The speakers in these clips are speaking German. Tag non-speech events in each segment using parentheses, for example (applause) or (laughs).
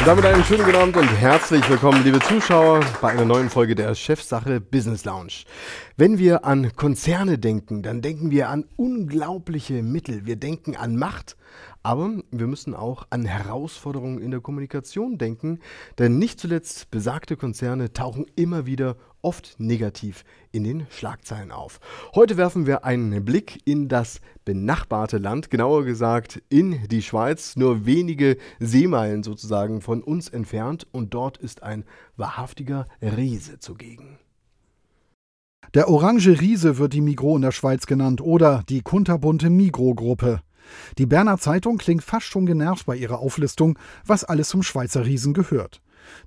Und damit einen schönen guten Abend und herzlich willkommen, liebe Zuschauer, bei einer neuen Folge der Chefsache Business Lounge. Wenn wir an Konzerne denken, dann denken wir an unglaubliche Mittel. Wir denken an Macht, aber wir müssen auch an Herausforderungen in der Kommunikation denken, denn nicht zuletzt besagte Konzerne tauchen immer wieder oft negativ in den Schlagzeilen auf. Heute werfen wir einen Blick in das benachbarte Land, genauer gesagt in die Schweiz, nur wenige Seemeilen sozusagen von uns entfernt und dort ist ein wahrhaftiger Riese zugegen. Der orange Riese wird die Migro in der Schweiz genannt oder die kunterbunte Migro-Gruppe. Die Berner Zeitung klingt fast schon genervt bei ihrer Auflistung, was alles zum Schweizer Riesen gehört.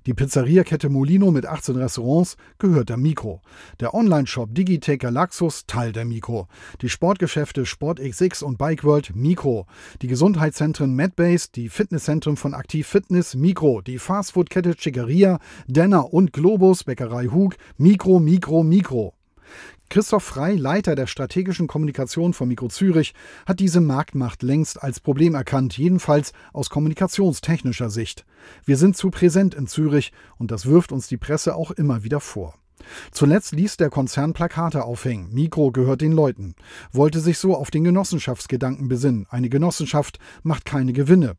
Die Pizzeriakette Molino mit 18 Restaurants gehört der Mikro. Der Online-Shop Digitech Galaxus Teil der Mikro. Die Sportgeschäfte SportXX und BikeWorld Mikro. Die Gesundheitszentren MedBase, die Fitnesszentren von Aktiv Fitness Mikro. Die Fastfood-Kette Chicaria, Denner und Globus Bäckerei Hug Mikro, Mikro, Mikro. Christoph Frey, Leiter der strategischen Kommunikation von Mikro Zürich, hat diese Marktmacht längst als Problem erkannt, jedenfalls aus kommunikationstechnischer Sicht. Wir sind zu präsent in Zürich und das wirft uns die Presse auch immer wieder vor. Zuletzt ließ der Konzern Plakate aufhängen, Mikro gehört den Leuten, wollte sich so auf den Genossenschaftsgedanken besinnen. Eine Genossenschaft macht keine Gewinne.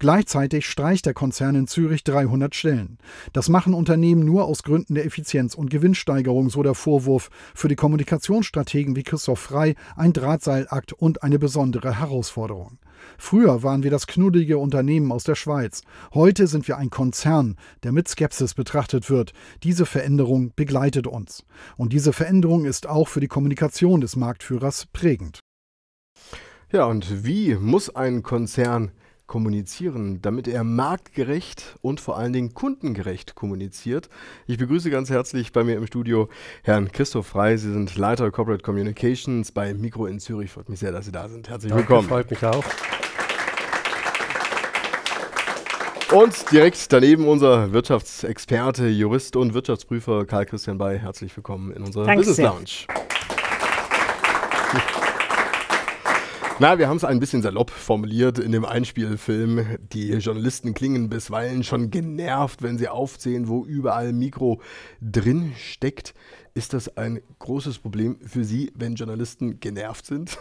Gleichzeitig streicht der Konzern in Zürich 300 Stellen. Das machen Unternehmen nur aus Gründen der Effizienz- und Gewinnsteigerung, so der Vorwurf. Für die Kommunikationsstrategen wie Christoph Frei ein Drahtseilakt und eine besondere Herausforderung. Früher waren wir das knuddige Unternehmen aus der Schweiz. Heute sind wir ein Konzern, der mit Skepsis betrachtet wird. Diese Veränderung begleitet uns. Und diese Veränderung ist auch für die Kommunikation des Marktführers prägend. Ja, und wie muss ein Konzern kommunizieren, damit er marktgerecht und vor allen Dingen kundengerecht kommuniziert. Ich begrüße ganz herzlich bei mir im Studio Herrn Christoph Frei. Sie sind Leiter Corporate Communications bei Mikro in Zürich. Freut mich sehr, dass Sie da sind. Herzlich Danke, willkommen. Freut mich auch. Und direkt daneben unser Wirtschaftsexperte, Jurist und Wirtschaftsprüfer Karl Christian Bay. Herzlich willkommen in unserer Danke Business Lounge. Sehr. Na, wir haben es ein bisschen salopp formuliert in dem Einspielfilm. Die Journalisten klingen bisweilen schon genervt, wenn sie aufzählen, wo überall Mikro drin steckt. Ist das ein großes Problem für Sie, wenn Journalisten genervt sind?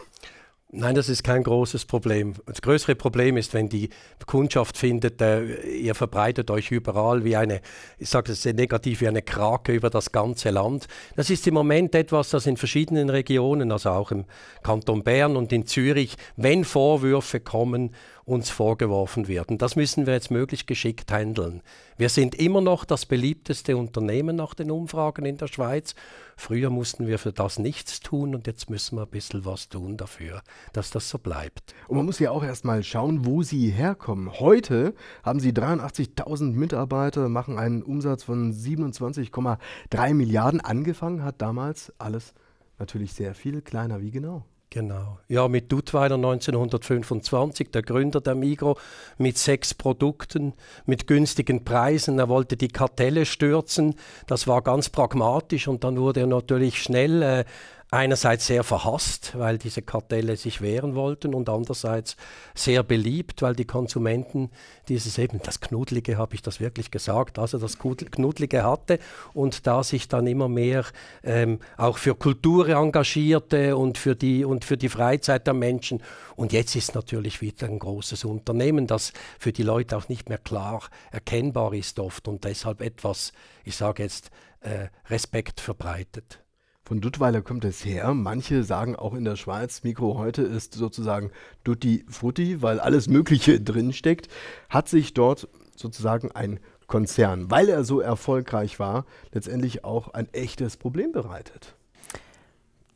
Nein, das ist kein großes Problem. Das größere Problem ist, wenn die Kundschaft findet, äh, ihr verbreitet euch überall wie eine, ich sage es sehr negativ, wie eine Krake über das ganze Land. Das ist im Moment etwas, das in verschiedenen Regionen, also auch im Kanton Bern und in Zürich, wenn Vorwürfe kommen uns vorgeworfen werden. Das müssen wir jetzt möglichst geschickt handeln. Wir sind immer noch das beliebteste Unternehmen nach den Umfragen in der Schweiz. Früher mussten wir für das nichts tun und jetzt müssen wir ein bisschen was tun dafür, dass das so bleibt. Und man muss ja auch erstmal schauen, wo Sie herkommen. Heute haben Sie 83.000 Mitarbeiter, machen einen Umsatz von 27,3 Milliarden. Angefangen hat damals alles natürlich sehr viel kleiner. Wie genau? Genau. Ja, mit Duttweiler 1925, der Gründer der Migro, mit sechs Produkten, mit günstigen Preisen. Er wollte die Kartelle stürzen. Das war ganz pragmatisch und dann wurde er natürlich schnell äh, einerseits sehr verhasst, weil diese Kartelle sich wehren wollten und andererseits sehr beliebt, weil die Konsumenten dieses eben, das Knudlige habe ich das wirklich gesagt, also das Knudlige hatte und da sich dann immer mehr ähm, auch für Kultur engagierte und für, die, und für die Freizeit der Menschen. Und jetzt ist natürlich wieder ein großes Unternehmen, das für die Leute auch nicht mehr klar erkennbar ist oft und deshalb etwas, ich sage jetzt, äh, Respekt verbreitet. Von Duttweiler kommt es her. Manche sagen auch in der Schweiz, Mikro heute ist sozusagen Dutti Frutti, weil alles Mögliche (laughs) drinsteckt. Hat sich dort sozusagen ein Konzern, weil er so erfolgreich war, letztendlich auch ein echtes Problem bereitet.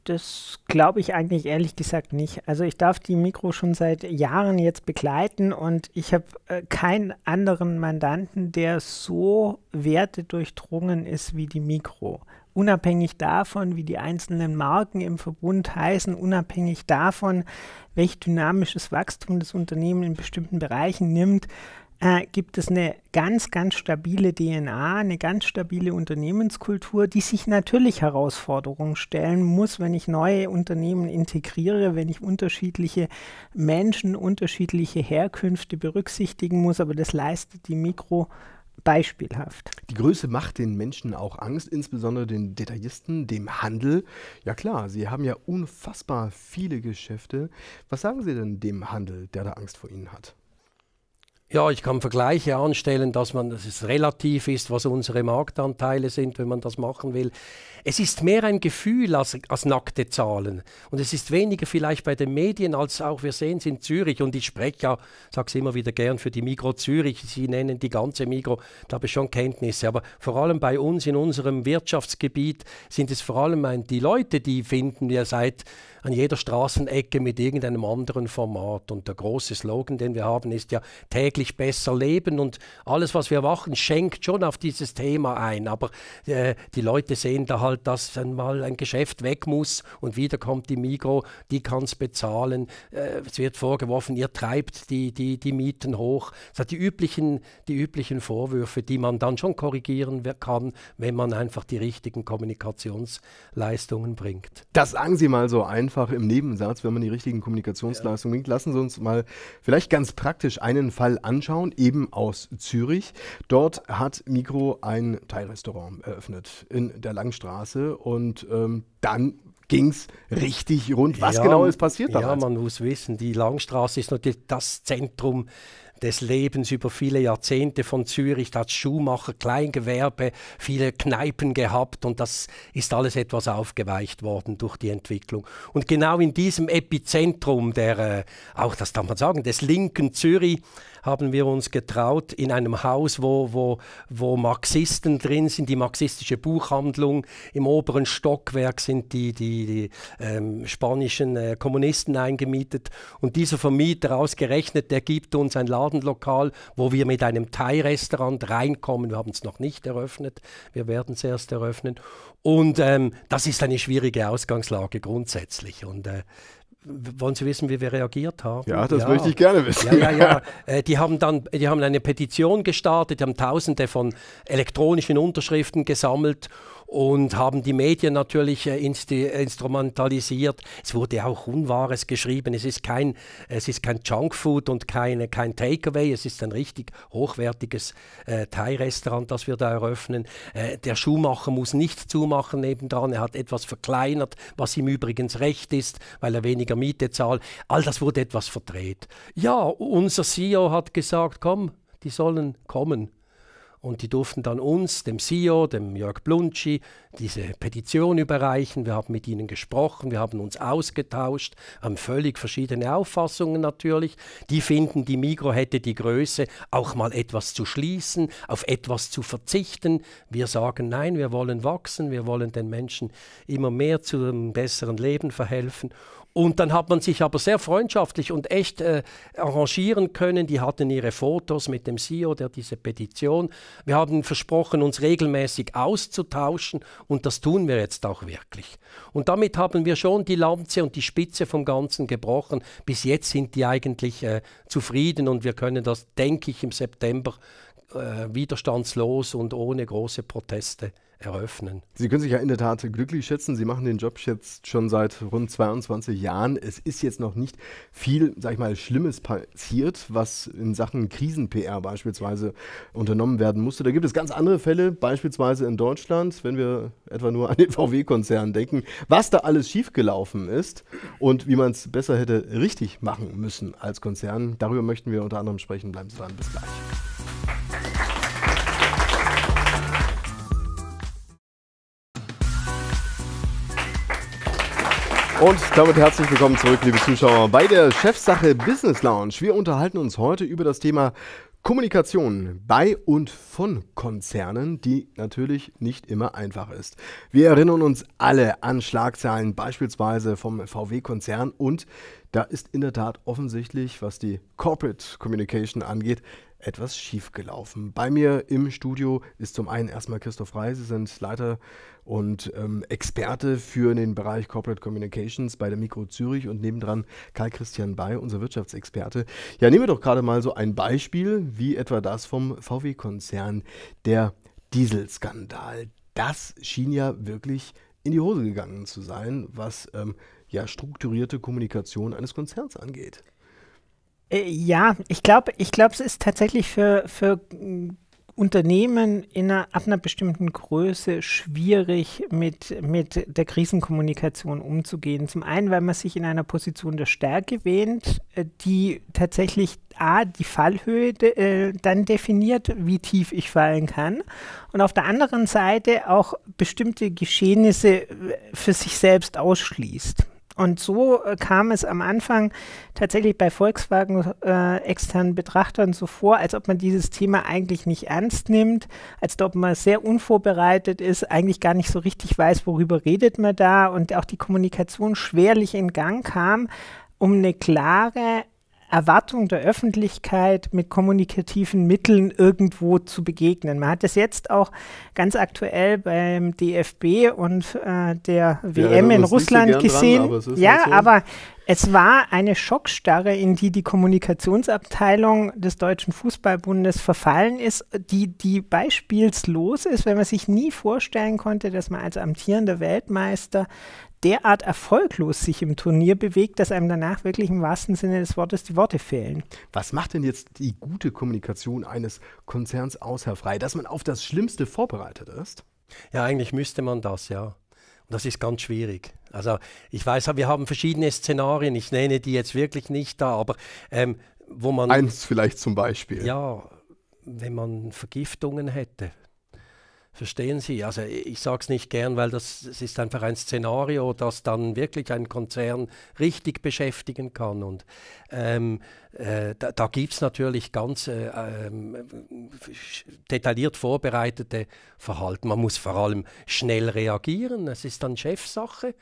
Das glaube ich eigentlich ehrlich gesagt nicht. Also ich darf die Mikro schon seit Jahren jetzt begleiten und ich habe äh, keinen anderen Mandanten, der so werte durchdrungen ist wie die Mikro. Unabhängig davon, wie die einzelnen Marken im Verbund heißen, unabhängig davon, welch dynamisches Wachstum das Unternehmen in bestimmten Bereichen nimmt, äh, gibt es eine ganz, ganz stabile DNA, eine ganz stabile Unternehmenskultur, die sich natürlich Herausforderungen stellen muss, wenn ich neue Unternehmen integriere, wenn ich unterschiedliche Menschen, unterschiedliche Herkünfte berücksichtigen muss. Aber das leistet die Mikro beispielhaft. Die Größe macht den Menschen auch Angst, insbesondere den Detailisten, dem Handel. Ja klar, Sie haben ja unfassbar viele Geschäfte. Was sagen Sie denn dem Handel, der da Angst vor Ihnen hat? Ja, ich kann Vergleiche anstellen, dass man, dass es relativ ist, was unsere Marktanteile sind, wenn man das machen will. Es ist mehr ein Gefühl als, als nackte Zahlen. Und es ist weniger vielleicht bei den Medien als auch, wir sehen es in Zürich. Und ich spreche ja, sage es immer wieder gern, für die Mikro Zürich. Sie nennen die ganze Migro, glaube ich, schon Kenntnisse. Aber vor allem bei uns in unserem Wirtschaftsgebiet sind es vor allem ein, die Leute, die finden, ihr seid an jeder Straßenecke mit irgendeinem anderen Format. Und der große Slogan, den wir haben, ist ja täglich eigentlich besser leben. Und alles, was wir machen, schenkt schon auf dieses Thema ein. Aber äh, die Leute sehen da halt, dass dann mal ein Geschäft weg muss und wieder kommt die Migro, die kann es bezahlen. Äh, es wird vorgeworfen, ihr treibt die, die, die Mieten hoch. Das die üblichen, die üblichen Vorwürfe, die man dann schon korrigieren kann, wenn man einfach die richtigen Kommunikationsleistungen bringt. Das sagen Sie mal so einfach im Nebensatz, wenn man die richtigen Kommunikationsleistungen ja. bringt. Lassen Sie uns mal vielleicht ganz praktisch einen Fall anschauen anschauen, eben aus Zürich. Dort hat Mikro ein Teilrestaurant eröffnet in der Langstraße und ähm, dann ging es richtig rund. Was ja, genau ist passiert da? Ja, man muss wissen, die Langstraße ist natürlich das Zentrum des Lebens über viele Jahrzehnte von Zürich. Da hat Schuhmacher, Kleingewerbe, viele Kneipen gehabt und das ist alles etwas aufgeweicht worden durch die Entwicklung. Und genau in diesem Epizentrum der, äh, auch das darf man sagen, des linken Zürich, haben wir uns getraut, in einem Haus, wo, wo, wo Marxisten drin sind, die marxistische Buchhandlung, im oberen Stockwerk sind die, die, die ähm, spanischen äh, Kommunisten eingemietet. Und dieser Vermieter ausgerechnet, der gibt uns ein Ladenlokal, wo wir mit einem Thai-Restaurant reinkommen. Wir haben es noch nicht eröffnet, wir werden es erst eröffnen. Und ähm, das ist eine schwierige Ausgangslage grundsätzlich. Und äh, wollen Sie wissen, wie wir reagiert haben? Ja, das ja. möchte ich gerne wissen. Ja, ja, ja. Äh, die haben dann, die haben eine Petition gestartet, haben Tausende von elektronischen Unterschriften gesammelt und haben die Medien natürlich äh, äh, instrumentalisiert. Es wurde auch Unwahres geschrieben. Es ist kein, es ist kein Junkfood und keine, kein Takeaway. Es ist ein richtig hochwertiges äh, Thai-Restaurant, das wir da eröffnen. Äh, der Schuhmacher muss nicht zumachen nebendran. Er hat etwas verkleinert, was ihm übrigens recht ist, weil er weniger Miete zahlt. All das wurde etwas verdreht. Ja, unser CEO hat gesagt, komm, die sollen kommen. Und die durften dann uns, dem CEO, dem Jörg Blunschi, diese Petition überreichen. Wir haben mit ihnen gesprochen, wir haben uns ausgetauscht, haben völlig verschiedene Auffassungen natürlich. Die finden, die Migro hätte die Größe, auch mal etwas zu schließen, auf etwas zu verzichten. Wir sagen, nein, wir wollen wachsen, wir wollen den Menschen immer mehr zu einem besseren Leben verhelfen. Und dann hat man sich aber sehr freundschaftlich und echt äh, arrangieren können. Die hatten ihre Fotos mit dem CEO, der diese Petition. Wir haben versprochen, uns regelmäßig auszutauschen und das tun wir jetzt auch wirklich. Und damit haben wir schon die Lanze und die Spitze vom Ganzen gebrochen. Bis jetzt sind die eigentlich äh, zufrieden und wir können das, denke ich, im September äh, widerstandslos und ohne große Proteste eröffnen. Sie können sich ja in der Tat glücklich schätzen. Sie machen den Job jetzt schon seit rund 22 Jahren. Es ist jetzt noch nicht viel, sag ich mal, Schlimmes passiert, was in Sachen Krisen-PR beispielsweise unternommen werden musste. Da gibt es ganz andere Fälle, beispielsweise in Deutschland, wenn wir etwa nur an den (laughs) VW-Konzern denken, was da alles schiefgelaufen ist und wie man es besser hätte richtig machen müssen als Konzern. Darüber möchten wir unter anderem sprechen. Bleiben Sie dran. Bis gleich. Und damit herzlich willkommen zurück, liebe Zuschauer, bei der Chefsache Business Lounge. Wir unterhalten uns heute über das Thema Kommunikation bei und von Konzernen, die natürlich nicht immer einfach ist. Wir erinnern uns alle an Schlagzeilen beispielsweise vom VW-Konzern und da ist in der Tat offensichtlich, was die Corporate Communication angeht, etwas schiefgelaufen. Bei mir im Studio ist zum einen erstmal Christoph Rey, Sie sind Leiter und ähm, Experte für den Bereich Corporate Communications bei der Mikro Zürich und nebendran Karl-Christian Bay, unser Wirtschaftsexperte. Ja, nehmen wir doch gerade mal so ein Beispiel, wie etwa das vom VW-Konzern, der Dieselskandal. Das schien ja wirklich in die Hose gegangen zu sein, was ähm, ja strukturierte Kommunikation eines Konzerns angeht. Äh, ja, ich glaube, ich glaube, es ist tatsächlich für, für hm, Unternehmen einer, ab einer bestimmten Größe schwierig mit, mit der Krisenkommunikation umzugehen. Zum einen, weil man sich in einer Position der Stärke wähnt, äh, die tatsächlich A, die Fallhöhe de, äh, dann definiert, wie tief ich fallen kann. Und auf der anderen Seite auch bestimmte Geschehnisse äh, für sich selbst ausschließt. Und so äh, kam es am Anfang tatsächlich bei Volkswagen äh, externen Betrachtern so vor, als ob man dieses Thema eigentlich nicht ernst nimmt, als ob man sehr unvorbereitet ist, eigentlich gar nicht so richtig weiß, worüber redet man da und auch die Kommunikation schwerlich in Gang kam, um eine klare Erwartung der Öffentlichkeit mit kommunikativen Mitteln irgendwo zu begegnen. Man hat das jetzt auch ganz aktuell beim DFB und äh, der WM ja, in Russland so gesehen. Dran, aber ja, halt so. aber es war eine Schockstarre, in die die Kommunikationsabteilung des Deutschen Fußballbundes verfallen ist, die, die beispielslos ist, wenn man sich nie vorstellen konnte, dass man als amtierender Weltmeister derart erfolglos sich im Turnier bewegt, dass einem danach wirklich im wahrsten Sinne des Wortes die Worte fehlen. Was macht denn jetzt die gute Kommunikation eines Konzerns aus, Herr Frey, dass man auf das Schlimmste vorbereitet ist? Ja, eigentlich müsste man das, ja. Und das ist ganz schwierig. Also ich weiß, wir haben verschiedene Szenarien, ich nenne die jetzt wirklich nicht da, aber ähm, wo man... Eins vielleicht zum Beispiel. Ja, wenn man Vergiftungen hätte, Verstehen Sie? Also ich sage es nicht gern, weil das, das ist einfach ein Szenario, das dann wirklich einen Konzern richtig beschäftigen kann. Und ähm, äh, da, da gibt es natürlich ganz äh, ähm, detailliert vorbereitete Verhalten. Man muss vor allem schnell reagieren. Es ist dann Chefsache.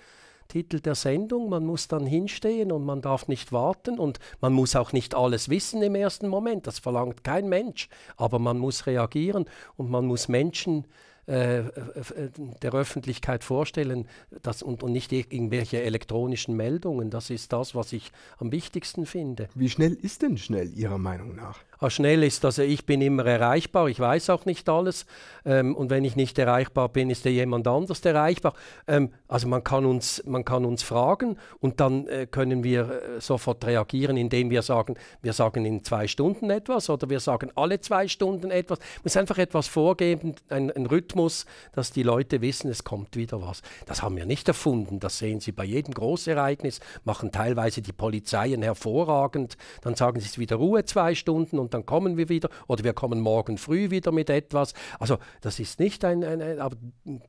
Titel der Sendung. Man muss dann hinstehen und man darf nicht warten und man muss auch nicht alles wissen im ersten Moment. Das verlangt kein Mensch. Aber man muss reagieren und man muss Menschen äh, äh, äh, der Öffentlichkeit vorstellen dass, und, und nicht irgendwelche elektronischen Meldungen. Das ist das, was ich am wichtigsten finde. Wie schnell ist denn schnell Ihrer Meinung nach? Äh, schnell ist, also ich bin immer erreichbar, ich weiß auch nicht alles ähm, und wenn ich nicht erreichbar bin, ist ja jemand anders erreichbar. Ähm, also man kann, uns, man kann uns fragen und dann äh, können wir äh, sofort reagieren, indem wir sagen, wir sagen in zwei Stunden etwas oder wir sagen alle zwei Stunden etwas. Man muss einfach etwas vorgeben, einen Rhythmus, dass die Leute wissen, es kommt wieder was. Das haben wir nicht erfunden, das sehen Sie bei jedem Großereignis, machen teilweise die Polizeien hervorragend, dann sagen sie es wieder Ruhe zwei Stunden und dann kommen wir wieder oder wir kommen morgen früh wieder mit etwas. Also das ist nicht ein, ein, ein aber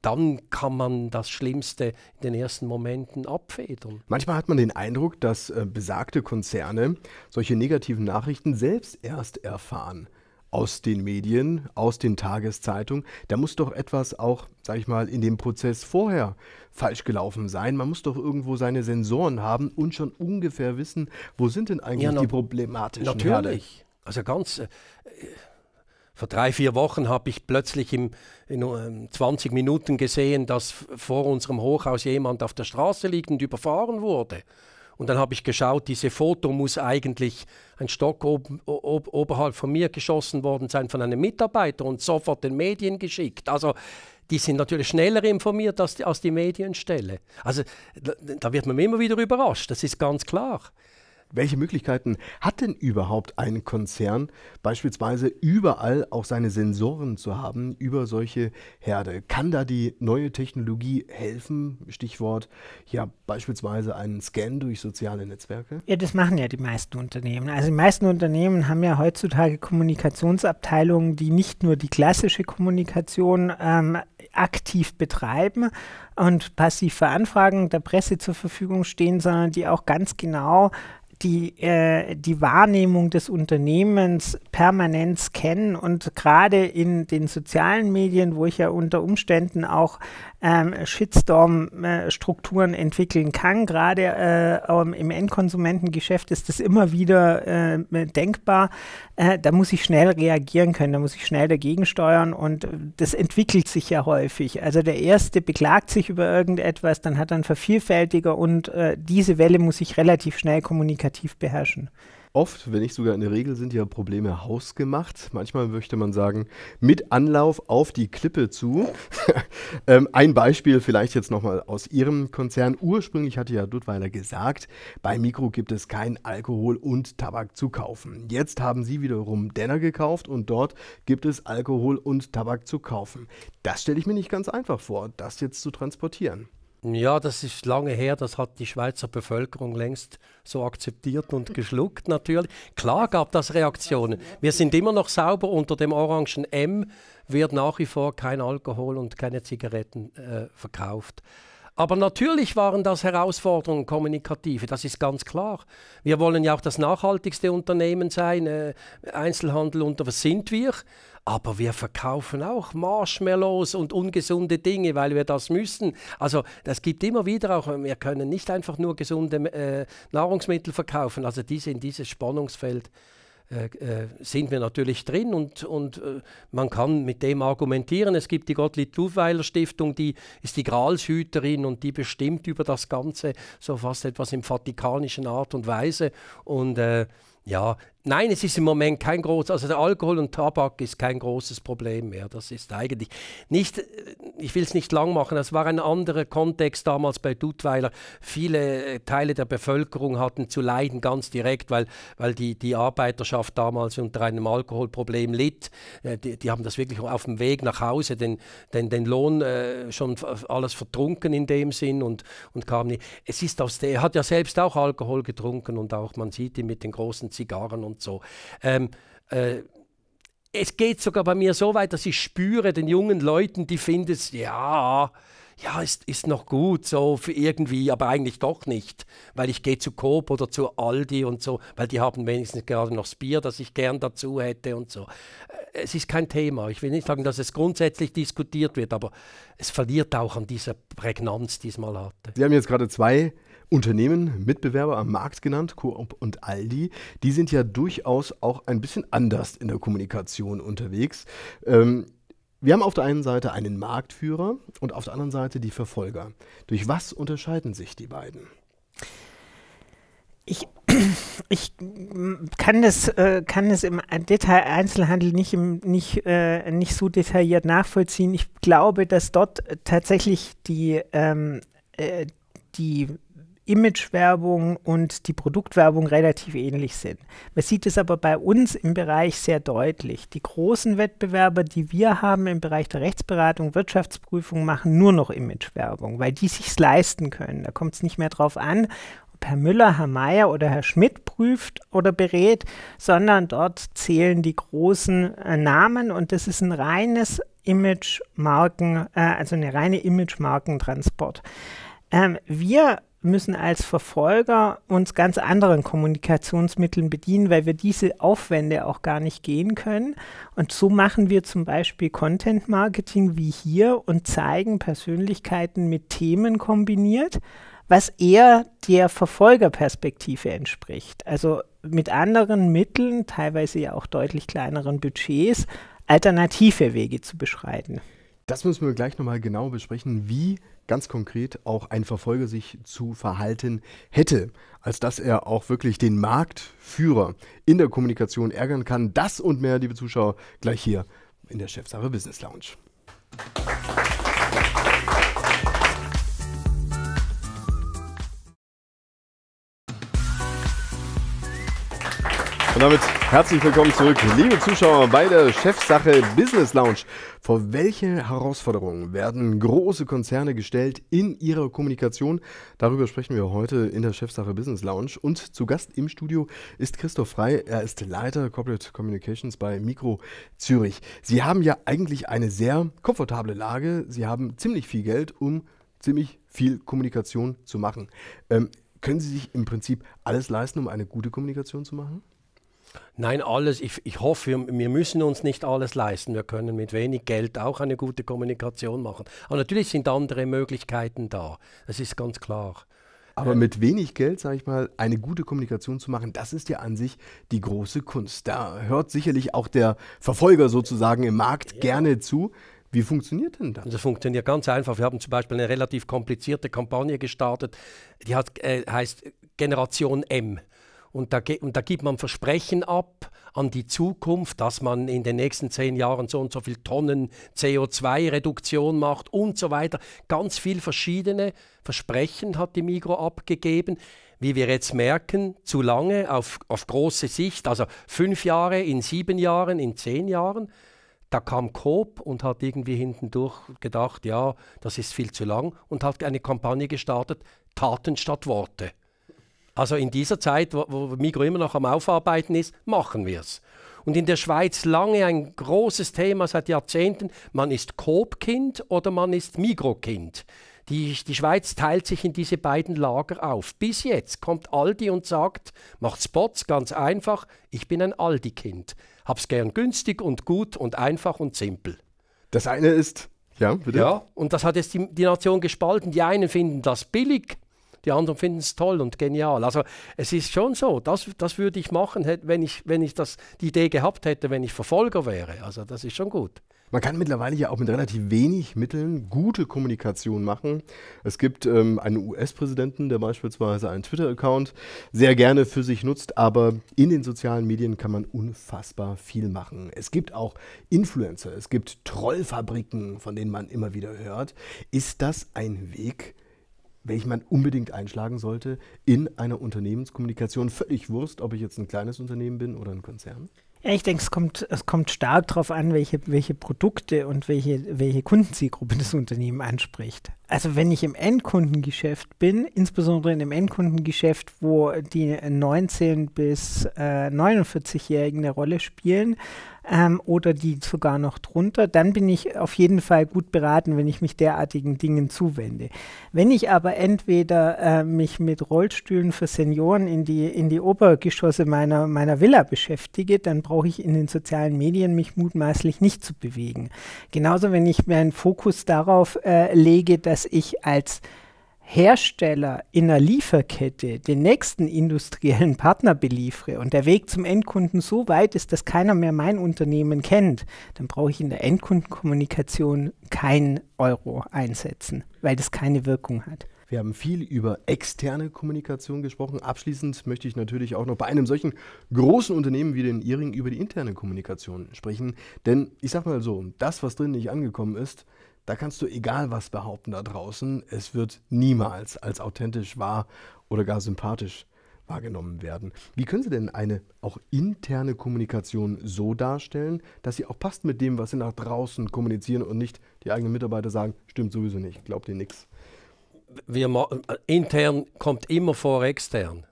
dann kann man das Schlimmste in den ersten Momenten abfedern. Manchmal hat man den Eindruck, dass äh, besagte Konzerne solche negativen Nachrichten selbst erst erfahren aus den Medien, aus den Tageszeitungen. Da muss doch etwas auch, sag ich mal, in dem Prozess vorher falsch gelaufen sein. Man muss doch irgendwo seine Sensoren haben und schon ungefähr wissen, wo sind denn eigentlich ja, die problematischen Natürlich. Herde. Also ganz. Äh, vor drei, vier Wochen habe ich plötzlich im, in um, äh, 20 Minuten gesehen, dass vor unserem Hochhaus jemand auf der Straße liegt und überfahren wurde. Und dann habe ich geschaut, diese Foto muss eigentlich ein Stock ob, ob, oberhalb von mir geschossen worden sein von einem Mitarbeiter und sofort den Medien geschickt. Also die sind natürlich schneller informiert als die, als die Medienstelle. Also da, da wird man immer wieder überrascht, das ist ganz klar. Welche Möglichkeiten hat denn überhaupt ein Konzern, beispielsweise überall auch seine Sensoren zu haben über solche Herde? Kann da die neue Technologie helfen? Stichwort ja beispielsweise einen Scan durch soziale Netzwerke? Ja, das machen ja die meisten Unternehmen. Also die meisten Unternehmen haben ja heutzutage Kommunikationsabteilungen, die nicht nur die klassische Kommunikation ähm, aktiv betreiben und passiv für Anfragen der Presse zur Verfügung stehen, sondern die auch ganz genau die, äh, die Wahrnehmung des Unternehmens permanent scannen und gerade in den sozialen Medien, wo ich ja unter Umständen auch ähm, Shitstorm-Strukturen äh, entwickeln kann. Gerade äh, ähm, im Endkonsumentengeschäft ist das immer wieder äh, denkbar. Äh, da muss ich schnell reagieren können, da muss ich schnell dagegen steuern und äh, das entwickelt sich ja häufig. Also der Erste beklagt sich über irgendetwas, dann hat er einen Vervielfältiger und äh, diese Welle muss ich relativ schnell kommunikativ beherrschen. Oft, wenn nicht sogar in der Regel, sind ja Probleme hausgemacht. Manchmal möchte man sagen, mit Anlauf auf die Klippe zu. (laughs) ähm, ein Beispiel vielleicht jetzt nochmal aus Ihrem Konzern. Ursprünglich hatte ja Duttweiler gesagt, bei Mikro gibt es kein Alkohol und Tabak zu kaufen. Jetzt haben Sie wiederum Denner gekauft und dort gibt es Alkohol und Tabak zu kaufen. Das stelle ich mir nicht ganz einfach vor, das jetzt zu transportieren. Ja, das ist lange her, das hat die Schweizer Bevölkerung längst so akzeptiert und (laughs) geschluckt natürlich. Klar gab das Reaktionen. Wir sind immer noch sauber unter dem orangen M, wird nach wie vor kein Alkohol und keine Zigaretten äh, verkauft. Aber natürlich waren das Herausforderungen kommunikative, das ist ganz klar. Wir wollen ja auch das nachhaltigste Unternehmen sein, äh, Einzelhandel unter was sind wir? aber wir verkaufen auch Marshmallows und ungesunde Dinge, weil wir das müssen. Also das gibt immer wieder auch, wir können nicht einfach nur gesunde äh, Nahrungsmittel verkaufen. Also diese, in dieses Spannungsfeld äh, äh, sind wir natürlich drin und, und äh, man kann mit dem argumentieren. Es gibt die Gottlieb-Duweiler-Stiftung, die ist die Gralshüterin und die bestimmt über das Ganze so fast etwas im vatikanischen Art und Weise. Und ja, Nein, es ist im Moment kein großes, also der Alkohol und Tabak ist kein großes Problem mehr. Das ist eigentlich nicht, äh, ich will es nicht lang machen, das war ein anderer Kontext damals bei Duttweiler. Viele äh, Teile der Bevölkerung hatten zu leiden ganz direkt, weil, weil die, die Arbeiterschaft damals unter einem Alkoholproblem litt. Äh, die, die haben das wirklich auf dem Weg nach Hause, den, den, den Lohn äh, schon alles vertrunken in dem Sinn und, und kam nicht. Es ist aus der, er hat ja selbst auch Alkohol getrunken und auch man sieht ihn mit den großen Zigarren und und so. Ähm, äh, es geht sogar bei mir so weit, dass ich spüre den jungen Leuten, die finden es, ja, ja, ist, ist noch gut, so für irgendwie, aber eigentlich doch nicht, weil ich gehe zu Coop oder zu Aldi und so, weil die haben wenigstens gerade noch das Bier, das ich gern dazu hätte und so. Äh, es ist kein Thema. Ich will nicht sagen, dass es grundsätzlich diskutiert wird, aber es verliert auch an dieser Prägnanz, die es mal hatte. Sie haben jetzt gerade zwei Unternehmen, Mitbewerber am Markt genannt, Coop und Aldi, die sind ja durchaus auch ein bisschen anders in der Kommunikation unterwegs. Ähm, wir haben auf der einen Seite einen Marktführer und auf der anderen Seite die Verfolger. Durch was unterscheiden sich die beiden? Ich, (clears throat) ich mm, kann das, äh, kann das im Detail Einzelhandel nicht, im, nicht, äh, nicht so detailliert nachvollziehen. Ich glaube, dass dort tatsächlich die, ähm, äh, die Imagewerbung und die Produktwerbung relativ ähnlich sind. Man sieht es aber bei uns im Bereich sehr deutlich. Die großen Wettbewerber, die wir haben im Bereich der Rechtsberatung, Wirtschaftsprüfung, machen nur noch Imagewerbung, weil die sich's leisten können. Da kommt es nicht mehr darauf an, ob Herr Müller, Herr Mayer oder Herr Schmidt prüft oder berät, sondern dort zählen die großen äh, Namen und das ist ein reines Image-Marken, äh, also eine reine Image-Markentransport. Ähm, wir müssen als Verfolger uns ganz anderen Kommunikationsmitteln bedienen, weil wir diese Aufwände auch gar nicht gehen können. Und so machen wir zum Beispiel Content Marketing wie hier und zeigen Persönlichkeiten mit Themen kombiniert, was eher der Verfolgerperspektive entspricht. Also mit anderen Mitteln, teilweise ja auch deutlich kleineren Budgets, alternative Wege zu beschreiten. Das müssen wir gleich nochmal genau besprechen, wie ganz konkret auch ein Verfolger sich zu verhalten hätte, als dass er auch wirklich den Marktführer in der Kommunikation ärgern kann. Das und mehr, liebe Zuschauer, gleich hier in der Chefsache Business Lounge. damit herzlich willkommen zurück, liebe Zuschauer, bei der Chefsache Business Lounge. Vor welche Herausforderungen werden große Konzerne gestellt in ihrer Kommunikation? Darüber sprechen wir heute in der Chefsache Business Lounge. Und zu Gast im Studio ist Christoph Frei. Er ist Leiter Corporate Communications bei Mikro Zürich. Sie haben ja eigentlich eine sehr komfortable Lage. Sie haben ziemlich viel Geld, um ziemlich viel Kommunikation zu machen. Ähm, können Sie sich im Prinzip alles leisten, um eine gute Kommunikation zu machen? Nein, alles. Ich, ich hoffe, wir, müssen uns nicht alles leisten. Wir können mit wenig Geld auch eine gute Kommunikation machen. Aber natürlich sind andere Möglichkeiten da. Das ist ganz klar. Aber äh, mit wenig Geld, sage ich mal, eine gute Kommunikation zu machen, das ist ja an sich die große Kunst. Da hört sicherlich auch der Verfolger sozusagen im Markt ja. gerne zu. Wie funktioniert denn das? Das funktioniert ganz einfach. Wir haben zum Beispiel eine relativ komplizierte Kampagne gestartet, die hat, äh, heißt Generation M und da, und da gibt man Versprechen ab an die Zukunft, dass man in den nächsten zehn Jahren so und so viel Tonnen CO2-Reduktion macht und so weiter. Ganz viel verschiedene Versprechen hat die Migro abgegeben. Wie wir jetzt merken, zu lange auf, auf große Sicht, also fünf Jahre, in sieben Jahren, in zehn Jahren. Da kam Coop und hat irgendwie hintendurch gedacht, ja, das ist viel zu lang und hat eine Kampagne gestartet, Taten statt Worte. Also in dieser Zeit, wo, wo Migro immer noch am Aufarbeiten ist, machen wir es. Und in der Schweiz lange ein großes Thema seit Jahrzehnten, man ist Coop-Kind oder man ist Migro-Kind. Die, die, Schweiz teilt sich in diese beiden Lager auf. Bis jetzt kommt Aldi und sagt, macht Spots ganz einfach, ich bin ein Aldi-Kind. Hab's gern günstig und gut und einfach und simpel. Das eine ist, ja, bitte. Ja, und das hat jetzt die, die Nation gespalten. Die einen finden das billig, die anderen finden es toll und genial. Also es ist schon so, das, das würde ich machen, wenn ich, wenn ich das, die Idee gehabt hätte, wenn ich Verfolger wäre. Also das ist schon gut. Man kann mittlerweile ja auch mit relativ wenig Mitteln gute Kommunikation machen. Es gibt ähm, einen US-Präsidenten, der beispielsweise einen Twitter-Account sehr gerne für sich nutzt, aber in den sozialen Medien kann man unfassbar viel machen. Es gibt auch Influencer, es gibt Trollfabriken, von denen man immer wieder hört. Ist das ein Weg, welchen man unbedingt einschlagen sollte in einer Unternehmenskommunikation. Völlig Wurst, ob ich jetzt ein kleines Unternehmen bin oder ein Konzern. Ja, ich denke, es kommt, es kommt stark darauf an, welche, welche Produkte und welche, welche Kundenzielgruppe das Unternehmen anspricht also wenn ich im Endkundengeschäft bin, insbesondere in dem Endkundengeschäft, wo die 19 bis äh, 49-Jährigen eine Rolle spielen ähm, oder die sogar noch drunter, dann bin ich auf jeden Fall gut beraten, wenn ich mich derartigen Dingen zuwende. Wenn ich aber entweder äh, mich mit Rollstühlen für Senioren in die, in die Obergeschosse meiner, meiner Villa beschäftige, dann brauche ich in den sozialen Medien mich mutmaßlich nicht zu bewegen. Genauso, wenn ich meinen Fokus darauf äh, lege, dass dass ich als Hersteller in der Lieferkette den nächsten industriellen Partner beliefere und der Weg zum Endkunden so weit ist, dass keiner mehr mein Unternehmen kennt, dann brauche ich in der Endkundenkommunikation keinen Euro einsetzen, weil das keine Wirkung hat. Wir haben viel über externe Kommunikation gesprochen. Abschließend möchte ich natürlich auch noch bei einem solchen großen Unternehmen wie den Iring über die interne Kommunikation sprechen. Denn ich sag mal so, das, was drin nicht angekommen ist, da kannst du egal was behaupten da draußen, es wird niemals als authentisch wahr oder gar sympathisch wahrgenommen werden. Wie können Sie denn eine auch interne Kommunikation so darstellen, dass sie auch passt mit dem, was Sie nach draußen kommunizieren und nicht die eigenen Mitarbeiter sagen, stimmt sowieso nicht, glaubt ihr nichts? Wir, äh, intern kommt immer vor extern.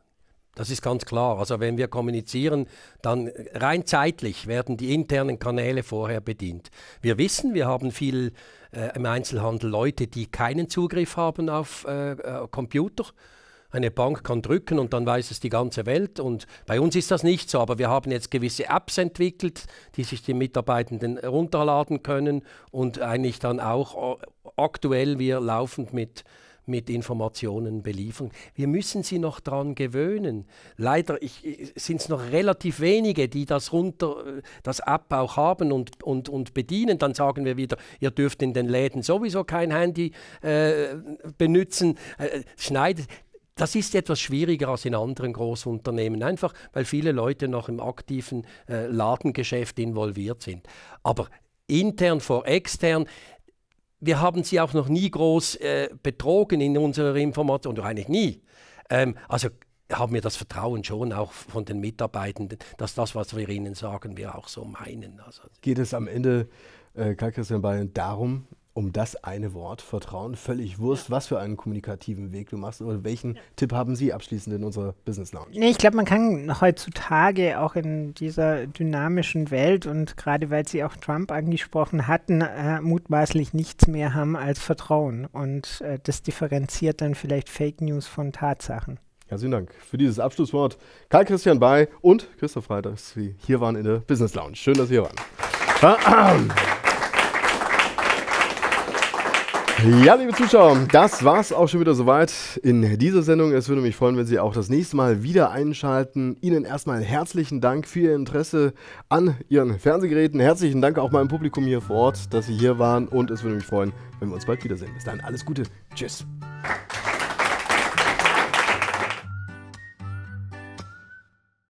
Das ist ganz klar. Also wenn wir kommunizieren, dann rein zeitlich werden die internen Kanäle vorher bedient. Wir wissen, wir haben viel äh, im Einzelhandel Leute, die keinen Zugriff haben auf äh, äh, Computer. Eine Bank kann drücken und dann weiß es die ganze Welt. Und bei uns ist das nicht so, aber wir haben jetzt gewisse Apps entwickelt, die sich die Mitarbeitenden runterladen können und eigentlich dann auch äh, aktuell wir laufend mit mit Informationen beliefern. Wir müssen sie noch daran gewöhnen. Leider sind es noch relativ wenige, die das runter, äh, das App auch haben und, und, und bedienen. Dann sagen wir wieder, ihr dürft in den Läden sowieso kein Handy äh, benutzen. Äh, schneidet. Das ist etwas schwieriger als in anderen Großunternehmen, einfach weil viele Leute noch im aktiven äh, Ladengeschäft involviert sind. Aber intern vor extern, wir haben sie auch noch nie groß äh, betrogen in unserer Information, doch eigentlich nie. Ähm, also haben wir das Vertrauen schon auch von den Mitarbeitenden, dass das, was wir ihnen sagen, wir auch so meinen. Also Geht es am Ende, äh, Karl-Christian Bayern, darum, um das eine Wort, Vertrauen, völlig Wurst, ja. was für einen kommunikativen Weg du machst. Oder welchen ja. Tipp haben Sie abschließend in unserer Business Lounge? Nee, ich glaube, man kann heutzutage auch in dieser dynamischen Welt und gerade weil Sie auch Trump angesprochen hatten, äh, mutmaßlich nichts mehr haben als Vertrauen. Und äh, das differenziert dann vielleicht Fake News von Tatsachen. Herzlichen Dank für dieses Abschlusswort. Karl-Christian Bay und Christoph Freitag, Sie hier waren in der Business Lounge. Schön, dass Sie hier waren. Ja, liebe Zuschauer, das war es auch schon wieder soweit in dieser Sendung. Es würde mich freuen, wenn Sie auch das nächste Mal wieder einschalten. Ihnen erstmal herzlichen Dank für Ihr Interesse an Ihren Fernsehgeräten. Herzlichen Dank auch meinem Publikum hier vor Ort, dass Sie hier waren. Und es würde mich freuen, wenn wir uns bald wiedersehen. Bis dann, alles Gute. Tschüss.